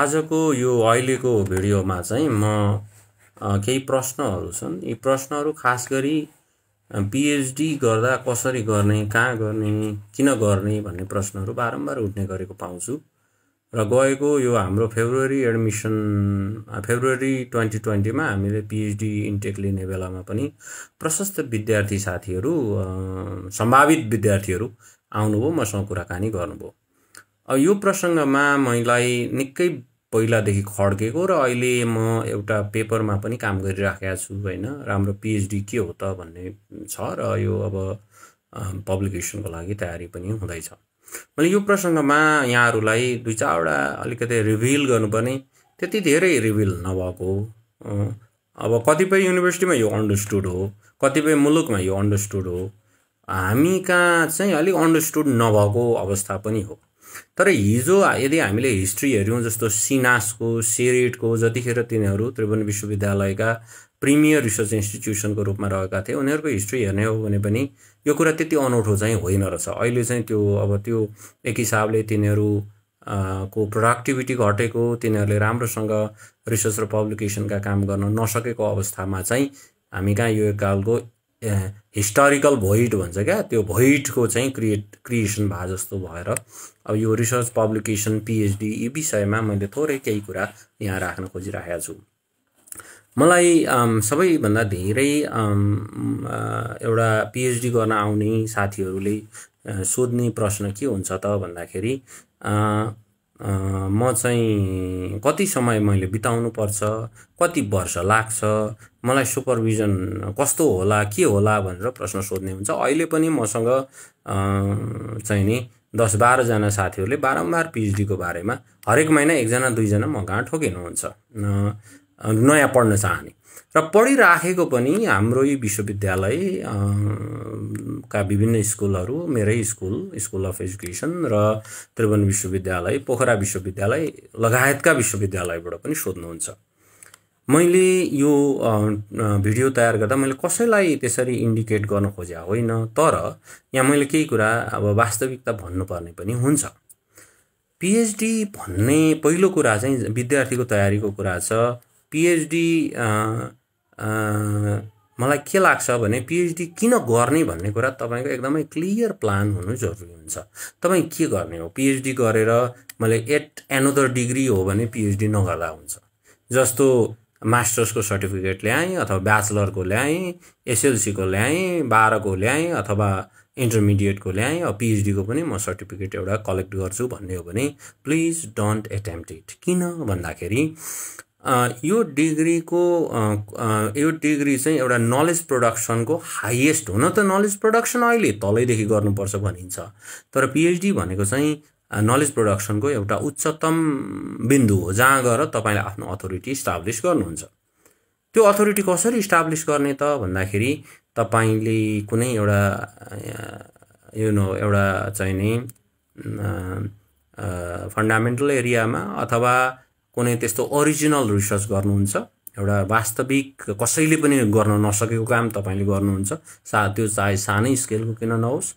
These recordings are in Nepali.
आजको यो अहिलेको भिडियोमा चाहिँ म केही प्रश्नहरू छन् यी प्रश्नहरू खास गरी पिएचडी गर्दा कसरी गर्ने कहाँ गर्ने किन गर्ने भन्ने प्रश्नहरू बारम्बार उठ्ने गरेको पाउँछु र गएको यो हाम्रो फेब्रुअरी एडमिसन फेब्रुअरी ट्वेन्टी ट्वेन्टीमा हामीले पिएचडी इन्टेक लिने बेलामा पनि प्रशस्त विद्यार्थी साथीहरू सम्भावित विद्यार्थीहरू आउनुभयो मसँग कुराकानी गर्नुभयो अब यो प्रसङ्गमा मलाई निकै पहिलादेखि खड्केको र अहिले म एउटा पेपरमा पनि काम गरिराखेका छु होइन राम्रो पिएचडी के हो त भन्ने छ र यो अब पब्लिकेसनको लागि तयारी पनि हुँदैछ मैले यो प्रसङ्गमा यहाँहरूलाई दुई चारवटा अलिकति रिभिल गर्नुपर्ने त्यति धेरै रिभिल नभएको अब कतिपय युनिभर्सिटीमा यो अन्डरस्टुड हो कतिपय मुलुकमा यो अन्डरस्टुड हो हामी कहाँ चाहिँ अलिक अन्डरस्टुड नभएको अवस्था पनि हो तर हिजो यदि हामीले हिस्ट्री हेऱ्यौँ जस्तो सिनासको सेरेटको जतिखेर तिनीहरू त्रिभुवन विश्वविद्यालयका प्रिमियर रिसर्च इन्स्टिट्युसनको रूपमा रहेका थिए उनीहरूको हिस्ट्री हेर्ने हो भने पनि यो कुरा त्यति अनौठो चाहिँ होइन रहेछ अहिले चाहिँ त्यो अब त्यो एक हिसाबले तिनीहरू को प्रोडक्टिभिटी घटेको तिनीहरूले राम्रोसँग रिसर्च र पब्लिकेसनका काम गर्न नसकेको अवस्थामा चाहिँ हामी कहाँ यो एक खालको हिस्टोरिकल भोइड भन्छ क्या त्यो भोइडको चाहिँ क्रिएट क्रिएसन भए जस्तो भएर अब यो रिसर्च पब्लिकेसन पिएचडी यी विषयमा मैले थोरै केही कुरा यहाँ राख्न खोजिरहेको छु मलाई सबैभन्दा धेरै एउटा पिएचडी गर्न आउने साथीहरूले सोध्ने प्रश्न के हुन्छ त भन्दाखेरि म चाहिँ कति समय मैले बिताउनु पर्छ कति वर्ष लाग्छ मलाई सुपरभिजन कस्तो होला के होला भनेर प्रश्न सोध्ने हुन्छ अहिले पनि मसँग चाहिँ नि दस बाह्रजना साथीहरूले बारम्बार पिएचडीको बारेमा हरेक महिना एकजना दुईजना म कहाँ ठोकिनुहुन्छ नयाँ पढ्न चाहने र पढिराखेको पनि हाम्रो यो विश्वविद्यालय का विभिन्न स्कुलहरू मेरै स्कुल स्कुल अफ एजुकेसन र त्रिभुवन विश्वविद्यालय पोखरा विश्वविद्यालय लगायतका विश्वविद्यालयबाट पनि सोध्नुहुन्छ मैले यो भिडियो तयार गर्दा मैले कसैलाई त्यसरी इन्डिकेट गर्न खोजेको होइन तर यहाँ मैले केही कुरा अब वास्तविकता भन्नुपर्ने पनि हुन्छ पिएचडी भन्ने पहिलो कुरा चाहिँ विद्यार्थीको तयारीको कुरा छ पिएचडी मलाई के लाग्छ भने पिएचडी किन गर्ने भन्ने कुरा तपाईँको एकदमै क्लियर प्लान हुनु जरुरी हुन्छ तपाईँ के गर्ने हो पिएचडी गरेर मैले एट एनोदर डिग्री हो भने पिएचडी नगर्दा हुन्छ जस्तो मास्टर्सको सर्टिफिकेट ल्याएँ अथवा ब्याचलरको ल्याएँ एसएलसीको ल्याएँ बाह्रको ल्याएँ अथवा इन्टरमिडिएटको ल्याएँ अब पिएचडीको पनि म सर्टिफिकेट एउटा कलेक्ट गर्छु भन्ने हो भने प्लिज डोन्ट एटेम्प्ट इट किन भन्दाखेरि यो डिग्रीको यो डिग्री चाहिँ एउटा नलेज प्रोडक्सनको हाइएस्ट हुन त नलेज प्रोडक्सन अहिले तलैदेखि गर्नुपर्छ भनिन्छ तर पिएचडी भनेको चाहिँ नलेज प्रोडक्सनको एउटा उच्चतम बिन्दु हो जहाँ गएर तपाईँले आफ्नो अथोरिटी इस्टाब्लिस गर्नुहुन्छ त्यो अथोरिटी कसरी इस्टाब्लिस गर्ने त भन्दाखेरि तपाईँले कुनै एउटा यु नो एउटा चाहिँ नि फन्डामेन्टल एरियामा अथवा कुनै त्यस्तो ओरिजिनल रिसर्च गर्नुहुन्छ एउटा वास्तविक कसैले पनि गर्न नसकेको काम तपाईँले गर्नुहुन्छ सा त्यो चाहे सानै स्केलको किन नहोस्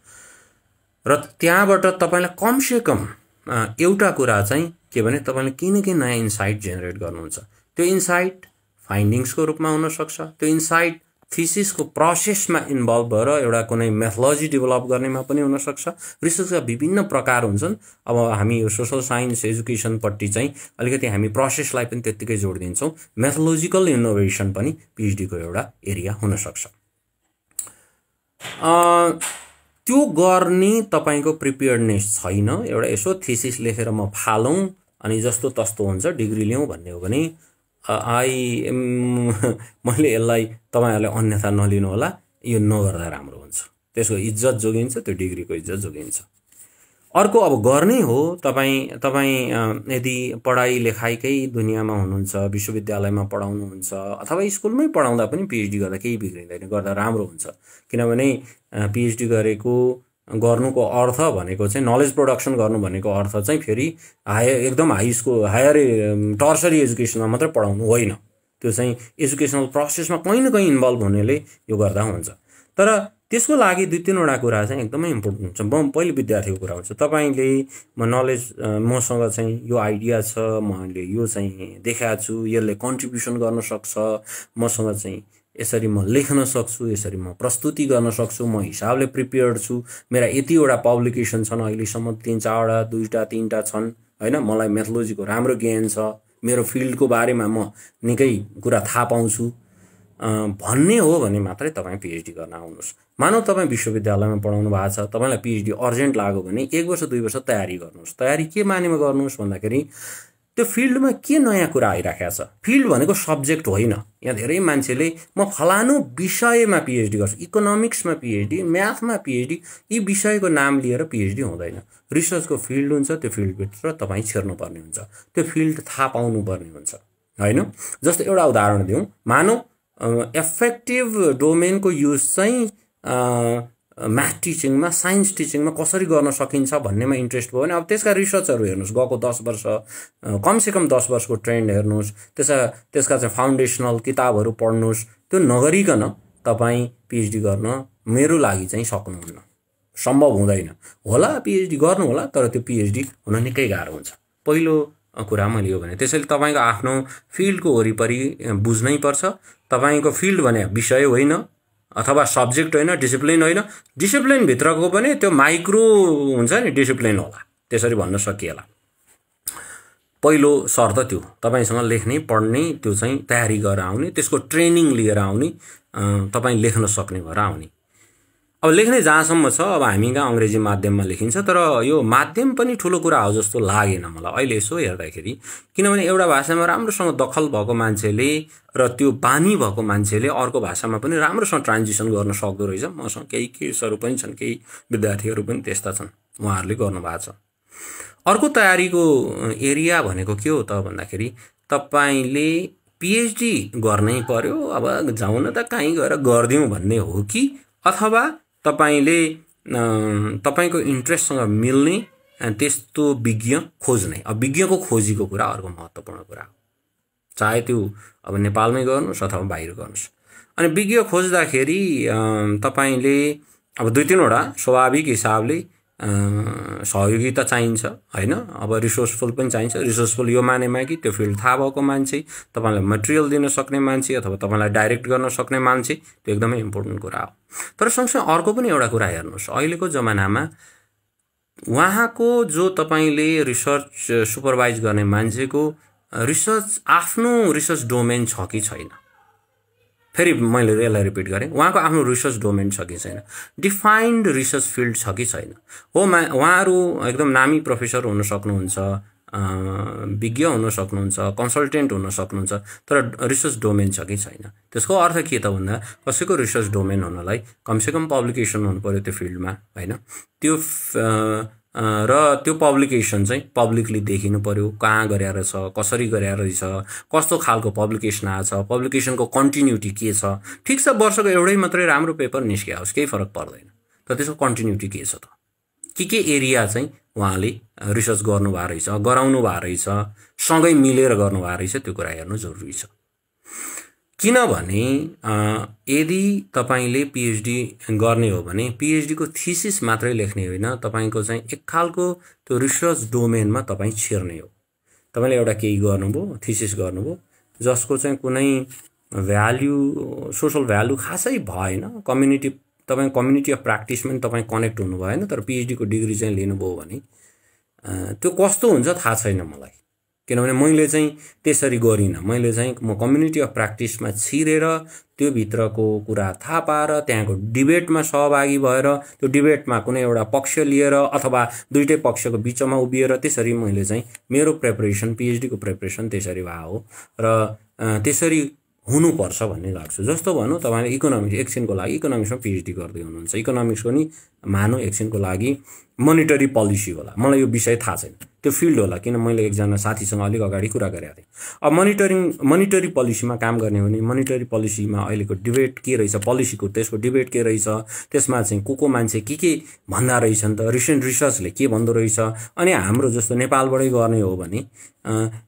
र त्यहाँबाट तपाईँलाई कमसेकम एउटा कुरा चाहिँ के भने तपाईँले किन किन नयाँ इन्साइट जेनेरेट गर्नुहुन्छ त्यो इन्साइट फाइन्डिङ्सको रूपमा हुनसक्छ त्यो इन्साइट थिसिसको प्रोसेसमा इन्भल्भ भएर एउटा कुनै मेथोलोजी डेभलप गर्नेमा पनि हुनसक्छ रिसर्चका विभिन्न प्रकार हुन्छन् अब हामी यो सोसल साइन्स एजुकेसनपट्टि चाहिँ अलिकति हामी प्रोसेसलाई पनि त्यत्तिकै जोड दिन्छौँ मेथोलोजिकल इनोभेसन पनि पिएचडीको एउटा एरिया हुनसक्छ त्यो गर्ने तपाईँको प्रिपेयर्डनेस छैन एउटा यसो थिसिस लेखेर म फालौँ अनि जस्तो तस्तो हुन्छ डिग्री ल्याउँ भन्ने हो भने आई मैले यसलाई तपाईँहरूले अन्यथा नलिनु होला यो नगर्दा राम्रो हुन्छ त्यसको इज्जत जोगिन्छ त्यो डिग्रीको इज्जत जोगिन्छ अर्को अब गर्नै हो तपाईँ तपाईँ यदि पढाइ लेखाइकै दुनियाँमा हुनुहुन्छ विश्वविद्यालयमा पढाउनुहुन्छ अथवा स्कुलमै पढाउँदा पनि पिएचडी गर्दा केही बिग्रिँदैन गर्दा राम्रो हुन्छ किनभने पिएचडी गरेको गर्नुको अर्थ भनेको चाहिँ नलेज प्रोडक्सन गर्नु भनेको अर्थ चाहिँ फेरि हाय एकदम हाई स्कुल हायर टर्सरी एजुकेसनमा मात्रै पढाउनु होइन त्यो चाहिँ एजुकेसनल प्रोसेसमा कहीँ न कहीँ इन्भल्भ हुनेले यो गर्दा हुन्छ तर त्यसको लागि दुई तिनवटा कुरा चाहिँ एकदमै इम्पोर्टेन्ट हुन्छ म पहिले विद्यार्थीको कुरा हुन्छ तपाईँले म नलेज मसँग चाहिँ यो आइडिया छ मैले यो चाहिँ देखाएको छु यसले कन्ट्रिब्युसन गर्न सक्छ मसँग चाहिँ यसरी म लेख्न सक्छु यसरी म प्रस्तुति गर्न सक्छु म हिसाबले प्रिपेयर छु मेरा यतिवटा पब्लिकेसन छन् अहिलेसम्म तिन चारवटा दुईवटा तिनवटा छन् होइन मलाई म्याथोलोजीको राम्रो ज्ञान छ मेरो फिल्डको बारेमा म निकै कुरा थाहा पाउँछु भन्ने हो भने मात्रै तपाईँ पिएचडी गर्न आउनुहोस् मानव तपाईँ विश्वविद्यालयमा पढाउनु भएको छ तपाईँलाई पिएचडी अर्जेन्ट लाग्यो भने एक वर्ष दुई वर्ष तयारी गर्नुहोस् तयारी के मानेमा गर्नुहोस् भन्दाखेरि त्यो फिल्डमा के नयाँ कुरा आइराखेको छ फिल्ड भनेको सब्जेक्ट होइन यहाँ धेरै मान्छेले म फलानु विषयमा पिएचडी गर्छु इकोनोमिक्समा पिएचडी म्याथमा पिएचडी यी विषयको नाम लिएर पिएचडी हुँदैन रिसर्चको फिल्ड हुन्छ त्यो फिल्डभित्र तपाईँ छिर्नुपर्ने हुन्छ त्यो फिल्ड थाहा पाउनुपर्ने हुन्छ होइन जस्तो एउटा उदाहरण दिउँ मानौ एफेक्टिभ डोमेनको युज चाहिँ म्याथ टिचिङमा साइन्स टिचिङमा कसरी गर्न सकिन्छ भन्नेमा इन्ट्रेस्ट भयो भने अब त्यसका रिसर्चहरू हेर्नुहोस् गएको दस वर्ष कमसेकम दस वर्षको ट्रेन्ड हेर्नुहोस् त्यसका त्यसका चाहिँ फाउन्डेसनल किताबहरू पढ्नुहोस् त्यो नगरिकन तपाईँ पिएचडी गर्न मेरो लागि चाहिँ सक्नुहुन्न सम्भव हुँदैन होला पिएचडी गर्नु होला तर त्यो पिएचडी हुन निकै गाह्रो हुन्छ पहिलो कुरा मैले यो भने त्यसैले तपाईँको आफ्नो फिल्डको वरिपरि बुझ्नै पर्छ तपाईँको फिल्ड भने विषय होइन अथवा सब्जेक्ट होइन डिसिप्लिन होइन डिसिप्लिनभित्रको पनि त्यो माइक्रो हुन्छ नि डिसिप्लिन होला त्यसरी भन्न सकिएला पहिलो शर्त त्यो तपाईँसँग लेख्ने पढ्ने त्यो चाहिँ तयारी गरेर आउने त्यसको ट्रेनिङ लिएर आउने तपाईँ लेख्न सक्ने भएर आउने अब लेख्ने जहाँसम्म छ अब हामी कहाँ अङ्ग्रेजी माध्यममा लेखिन्छ तर यो माध्यम पनि ठुलो कुरा हो जस्तो लागेन मलाई अहिले यसो हेर्दाखेरि किनभने एउटा भाषामा राम्रोसँग दखल भएको मान्छेले र त्यो बानी भएको मान्छेले अर्को भाषामा पनि राम्रोसँग ट्रान्जिसन गर्न सक्दो रहेछ मसँग केही केसहरू पनि छन् केही विद्यार्थीहरू पनि त्यस्ता छन् उहाँहरूले गर्नुभएको छ अर्को तयारीको एरिया भनेको के हो त भन्दाखेरि तपाईँले पिएचडी गर्नै पर्यो अब जाउँ न त कहीँ गएर गरिदिउँ भन्ने हो कि अथवा तपाईँले तपाईँको इन्ट्रेस्टसँग मिल्ने त्यस्तो विज्ञ खोज्ने अब विज्ञको खोजीको कुरा अर्को महत्त्वपूर्ण कुरा हो चाहे त्यो अब नेपालमै गर्नुहोस् अथवा बाहिर गर्नुहोस् अनि विज्ञ खोज्दाखेरि तपाईँले अब दुई तिनवटा स्वाभाविक हिसाबले सहयोगी त चाहिन्छ होइन अब रिसोर्सफुल पनि चाहिन्छ रिसोर्सफुल यो मानेमा कि त्यो फिल्ड थाहा भएको मान्छे तपाईँलाई मटेरियल दिन सक्ने मान्छे अथवा तपाईँलाई डाइरेक्ट गर्न सक्ने मान्छे त्यो एकदमै इम्पोर्टेन्ट कुरा हो तर सँगसँगै अर्को पनि एउटा कुरा हेर्नुहोस् अहिलेको जमानामा उहाँको जो तपाईँले रिसर्च सुपरभाइज गर्ने मान्छेको रिसर्च आफ्नो रिसर्च डोमेन छ कि छैन फेरि मैले यसलाई रिपिट गरेँ उहाँको आफ्नो रिसर्च डोमेन छ कि छैन डिफाइन्ड रिसर्च फिल्ड छ कि छैन हो मा उहाँहरू एकदम नामी प्रोफेसर हुन सक्नुहुन्छ विज्ञ हुन सक्नुहुन्छ कन्सल्टेन्ट हुन सक्नुहुन्छ तर रिसर्च डोमेन छ कि छैन त्यसको अर्थ के त भन्दा कसैको रिसर्च डोमेन हुनलाई कमसेकम पब्लिकेसन हुनु पऱ्यो त्यो फिल्डमा होइन त्यो र त्यो पब्लिकेसन चाहिँ पब्लिकली देखिनु पऱ्यो कहाँ गरेर छ कसरी गरेर रहेछ कस्तो खालको पब्लिकेसन आएछ पब्लिकेसनको कन्टिन्युटी के छ ठिक छ वर्षको एउटै मात्रै राम्रो पेपर निस्किया होस् केही फरक पर्दैन तर त्यसको कन्टिन्युटी के छ त के के एरिया चाहिँ उहाँले रिसर्च गर्नुभएको रहेछ गराउनु भएको रहेछ सँगै मिलेर गर्नुभएको रहेछ त्यो कुरा हेर्नु जरुरी छ किनभने यदि तपाईँले पिएचडी गर्ने हो भने पिएचडीको थिसिस मात्रै लेख्ने होइन तपाईँको चाहिँ एक खालको त्यो रिसर्च डोमेनमा तपाईँ छिर्ने हो तपाईँले एउटा केही गर्नुभयो थिसिस गर्नुभयो जसको चाहिँ कुनै भ्याल्यु सोसल भ्याल्यु खासै भएन कम्युनिटी तपाईँ कम्युनिटी अफ प्र्याक्टिसमा पनि तपाईँ कनेक्ट हुनुभयो भएन तर पिएचडीको डिग्री चाहिँ लिनुभयो भने त्यो कस्तो हुन्छ थाहा छैन मलाई किनभने मैले चाहिँ त्यसरी गरिनँ मैले चाहिँ म कम्युनिटी अफ प्र्याक्टिसमा छिरेर त्यो भित्रको कुरा थाहा पाएर त्यहाँको डिबेटमा सहभागी भएर त्यो डिबेटमा कुनै एउटा पक्ष लिएर अथवा दुइटै पक्षको बिचमा उभिएर त्यसरी मैले चाहिँ मेरो प्रिपरेसन पिएचडीको प्रेपरेसन त्यसरी भए हो र त्यसरी हुनुपर्छ भन्ने लाग्छ जस्तो भनौँ तपाईँले इकोनोमिक्स एकछिनको लागि इकोनोमिक्समा पिएचडी गर्दै हुनुहुन्छ इकोनोमिक्सको नि मानौँ एकछिनको लागि मोनिटरी पोलिसी होला मलाई यो विषय थाहा छैन त्यो फिल्ड होला किन मैले एकजना साथीसँग अलिक अगाडि कुरा गरेको थिएँ अब मोनिटरिङ मोनिटरी पोलिसीमा काम गर्ने हो भने मोनिटरी पोलिसीमा अहिलेको डिबेट के रहेछ पोलिसीको त्यसको डिबेट के रहेछ त्यसमा चाहिँ को को मान्छे के के भन्दा रहेछन् त रिसेन्ट रिसर्चले के भन्दो रहेछ अनि हाम्रो जस्तो नेपालबाटै गर्ने हो भने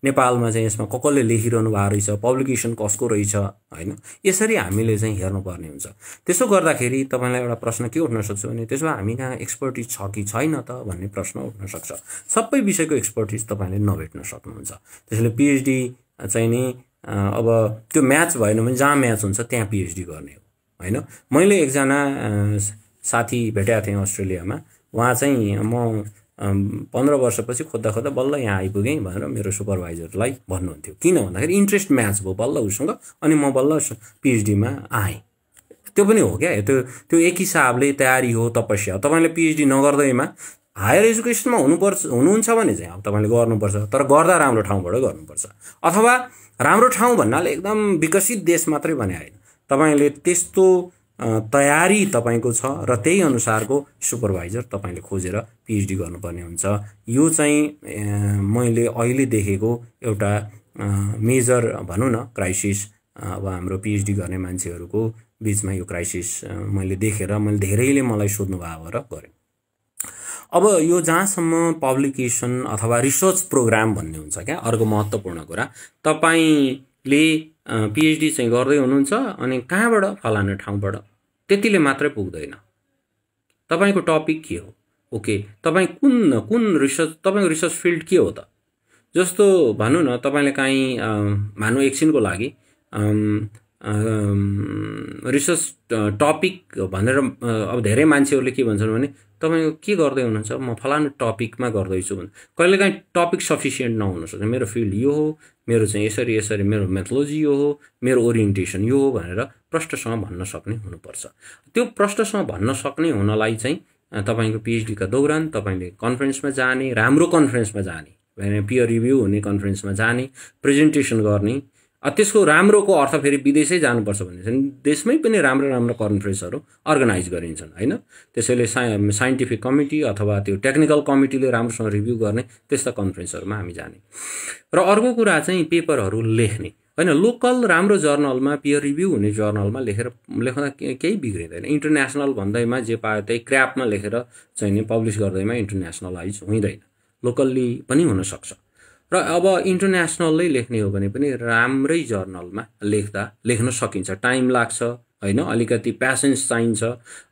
नेपालमा चाहिँ यसमा कसले लेखिरहनु भएको रहेछ पब्लिकेसन कसको रहेछ होइन यसरी हामीले चाहिँ हेर्नुपर्ने हुन्छ त्यसो गर्दाखेरि तपाईँलाई एउटा प्रश्न के उठ्न सक्छु भने त्यसो हामी कहाँ एक्सपर्टिज छ कि छ छैन त भन्ने प्रश्न उठ्न सक्छ सबै विषयको एक्सपर्टिज तपाईँले नभेट्न सक्नुहुन्छ त्यसैले पिएचडी चाहिँ नि अब त्यो म्याच भएन भने जहाँ म्याच हुन्छ त्यहाँ पिएचडी गर्ने हो होइन मैले एकजना साथी भेटेका थिएँ अस्ट्रेलियामा उहाँ चाहिँ म पन्ध्र वर्षपछि खोज्दा खोज्दा बल्ल यहाँ आइपुगेँ भनेर मेरो सुपरभाइजरलाई भन्नुहुन्थ्यो किन भन्दाखेरि इन्ट्रेस्ट म्याच भयो बल्ल उसँग अनि म बल्ल पिएचडीमा आएँ त्यो पनि हो क्या त्यो त्यो एक हिसाबले तयारी हो तपस्या हो तपाईँले पिएचडी नगर्दैमा हायर एजुकेसनमा हुनुपर्छ हुनुहुन्छ भने चाहिँ अब तपाईँले गर्नुपर्छ तर गर्दा राम्रो ठाउँबाट गर्नुपर्छ अथवा राम्रो ठाउँ भन्नाले एकदम विकसित देश मात्रै भने होइन तपाईँले त्यस्तो तयारी तपाईँको छ र त्यही अनुसारको सुपरभाइजर तपाईँले खोजेर पिएचडी गर्नुपर्ने हुन्छ यो चाहिँ मैले अहिले देखेको एउटा मेजर भनौँ न क्राइसिस अब हाम्रो पिएचडी गर्ने मान्छेहरूको बिचमा यो क्राइसिस मैले देखेर मैले धेरैले मलाई भएको भएर गरेँ अब यो जहाँसम्म पब्लिकेसन अथवा रिसर्च प्रोग्राम भन्ने हुन्छ क्या अर्को महत्त्वपूर्ण कुरा तपाईँले पिएचडी चाहिँ गर्दै हुनुहुन्छ अनि कहाँबाट फलाने ठाउँबाट त्यतिले मात्रै पुग्दैन तपाईँको टपिक के हो ओके तपाईँ कुन कुन रिसर्च तपाईँको रिसर्च फिल्ड के हो त जस्तो भनौँ न तपाईँले काहीँ भानु एकछिनको लागि रिसर्च टपिक भनेर अब धेरै मान्छेहरूले के भन्छन् भने तपाईँको के गर्दै हुनुहुन्छ म फलानु टपिकमा गर्दैछु कहिले कहिलेकाहीँ टपिक सफिसियन्ट नहुनसक्छ मेरो फिल्ड यो हो मेरो चाहिँ यसरी यसरी मेरो मेथोलोजी यो हो मेरो ओरिएन्टेसन यो हो भनेर प्रष्टसँग भन्न सक्ने हुनुपर्छ त्यो प्रष्टसँग भन्न सक्ने हुनलाई चाहिँ तपाईँको पिएचडीका दौरान तपाईँले कन्फरेन्समा जाने राम्रो कन्फरेन्समा जाने पियर रिभ्यू हुने कन्फरेन्समा जाने प्रेजेन्टेसन गर्ने त्यसको राम्रोको अर्थ फेरि विदेशै जानुपर्छ भने चाहिँ देशमै पनि राम्रो राम्रो कन्फ्रेन्सहरू अर्गनाइज गरिन्छन् होइन त्यसैले साइ साइन्टिफिक कमिटी अथवा त्यो टेक्निकल कमिटीले राम्रोसँग रिभ्यू गर्ने त्यस्ता कन्फ्रेन्सहरूमा हामी जाने र अर्को कुरा चाहिँ पेपरहरू लेख्ने होइन लोकल राम्रो जर्नलमा पियर रिभ्यू हुने जर्नलमा लेखेर लेख्दा केही बिग्रिँदैन इन्टरनेसनल भन्दैमा जे पायो त्यही क्रापमा लेखेर चाहिँ नि पब्लिस गर्दैमा इन्टरनेसनलाइज हुँदैन लोकल्ली पनि हुनसक्छ र अब इन्टरनेसनलै लेख्ने हो भने पनि राम्रै जर्नलमा लेख्दा लेख्न सकिन्छ टाइम लाग्छ होइन अलिकति प्यासेन्स चाहिन्छ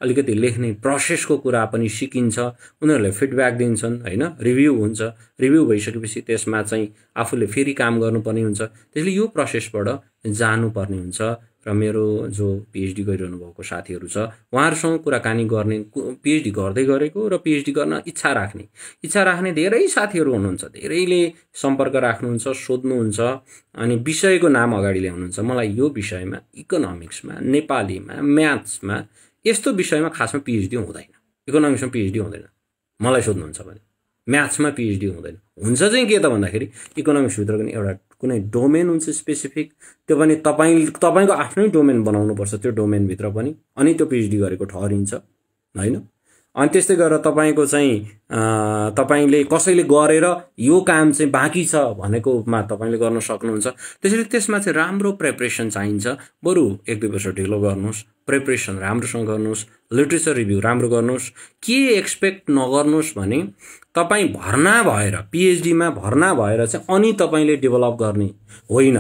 अलिकति लेख्ने प्रोसेसको कुरा पनि सिकिन्छ उनीहरूले फिडब्याक दिन्छन् होइन रिभ्यू हुन्छ रिभ्यू भइसकेपछि त्यसमा चाहिँ आफूले फेरि काम गर्नुपर्ने हुन्छ त्यसले यो प्रोसेसबाट जानुपर्ने हुन्छ र मेरो जो पिएचडी गरिरहनु भएको साथीहरू छ उहाँहरूसँग कुराकानी गर्ने पिएचडी गर्दै गरेको र पिएचडी गर्न इच्छा राख्ने इच्छा राख्ने धेरै साथीहरू हुनुहुन्छ धेरैले सम्पर्क राख्नुहुन्छ सोध्नुहुन्छ अनि विषयको नाम अगाडि ल्याउनुहुन्छ मलाई यो विषयमा इकोनोमिक्समा नेपालीमा म्याथ्समा यस्तो विषयमा खासमा पिएचडी हुँदैन इकोनोमिक्समा पिएचडी हुँदैन मलाई सोध्नुहुन्छ भने म्याथ्समा पिएचडी हुँदैन हुन्छ चाहिँ के त भन्दाखेरि पनि एउटा कुनै डोमेन हुन्छ स्पेसिफिक त्यो पनि तपाईँ तपाईँको आफ्नै डोमेन बनाउनुपर्छ त्यो डोमेनभित्र पनि अनि त्यो पिएचडी गरेको ठहरिन्छ होइन अनि त्यस्तै गरेर तपाईँको चाहिँ तपाईँले कसैले गरेर यो काम चाहिँ बाँकी छ भनेकोमा तपाईँले गर्न सक्नुहुन्छ त्यसरी त्यसमा चाहिँ राम्रो प्रिपरेसन चाहिन्छ बरु एक दुई वर्ष ढिलो गर्नुहोस् प्रिपरेसन राम्रोसँग गर्नुहोस् लिट्रेचर रिभ्यू राम्रो गर्नुहोस् के एक्सपेक्ट नगर्नुहोस् भने तपाईँ भर्ना भएर पिएचडीमा भर्ना भएर चाहिँ अनि तपाईँले डेभलप गर्ने होइन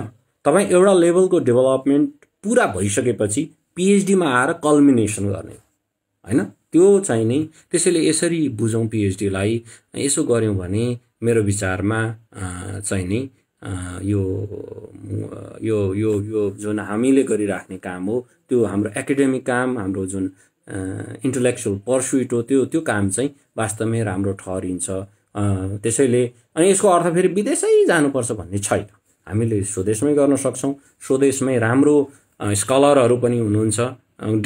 तपाईँ एउटा लेभलको डेभलपमेन्ट पुरा भइसकेपछि पिएचडीमा आएर कल्मिनेसन गर्ने होइन त्यो चाहिँ नै त्यसैले यसरी बुझौँ पिएचडीलाई यसो गऱ्यौँ भने मेरो विचारमा चाहिँ नै यो यो यो यो जुन हामीले गरिराख्ने काम हो त्यो हाम्रो एकाडेमिक काम हाम्रो जुन इन्टलेक्चुअल पर्सुइट हो त्यो त्यो काम चाहिँ वास्तवमै राम्रो ठहरिन्छ त्यसैले अनि यसको अर्थ फेरि विदेशै जानुपर्छ भन्ने छैन हामीले स्वदेशमै गर्न सक्छौँ स्वदेशमै राम्रो स्कलरहरू पनि हुनुहुन्छ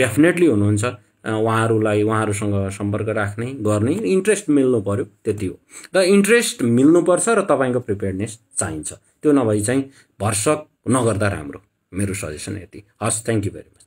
डेफिनेटली हुनुहुन्छ उहाँहरूलाई उहाँहरूसँग सम्पर्क राख्ने गर्ने इन्ट्रेस्ट मिल्नु पऱ्यो त्यति हो र इन्ट्रेस्ट मिल्नुपर्छ र तपाईँको प्रिपेयरनेस चाहिन्छ त्यो नभई चाहिँ भर्सक नगर्दा राम्रो मेरो सजेसन यति हस् थ्याङ्क यू भेरी मच